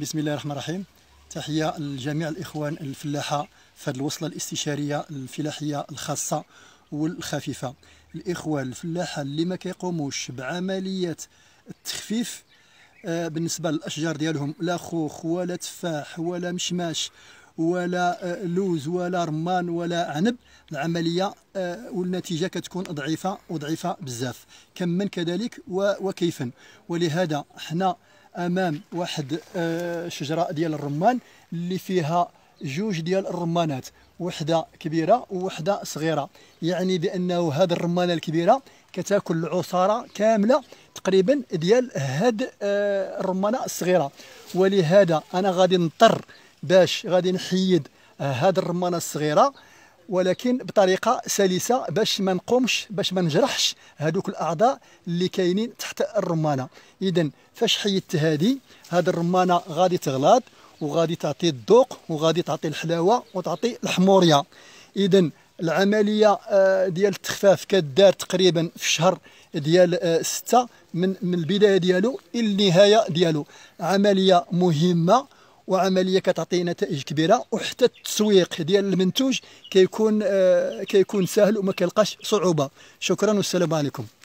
بسم الله الرحمن الرحيم تحيه لجميع الاخوان الفلاحه في هذه الوصله الاستشاريه الفلاحيه الخاصه والخفيفه الاخوان الفلاحه اللي ما كيقوموش بعمليه التخفيف آه، بالنسبه للاشجار ديالهم لا خوخ ولا تفاح ولا مشماش ولا آه، لوز ولا رمان ولا عنب العمليه آه، والنتيجه كتكون ضعيفه وضعيفه بزاف كما كذلك وكيفا ولهذا حنا امام واحد آه، شجره ديال الرمان اللي فيها جوج ديال الرمانات وحده كبيره ووحده صغيره يعني بانه هذه الرمانه الكبيره كتاكل العصاره كامله تقريبا ديال هاد آه، الرمانه الصغيره ولهذا انا غادي نضطر باش غادي نحيد آه، هاد الرمانه الصغيره ولكن بطريقه سلسه باش ما نقومش باش ما نجرحش هذوك الاعضاء اللي كاينين تحت الرمانه اذا فاش حيدت هذه هذه الرمانه غادي تغلط وغادي تعطي الذوق وغادي تعطي الحلاوه وتعطي الحموريه اذا العمليه آه، ديال التخفاف كدار تقريبا في شهر ديال آه، ستة من من البدايه ديالو الى النهايه ديالو عمليه مهمه وعمليه كتعطي نتائج كبيره وحتى التسويق ديال المنتوج كيكون آه، كيكون سهل وما كيلقاش صعوبه شكرا والسلام عليكم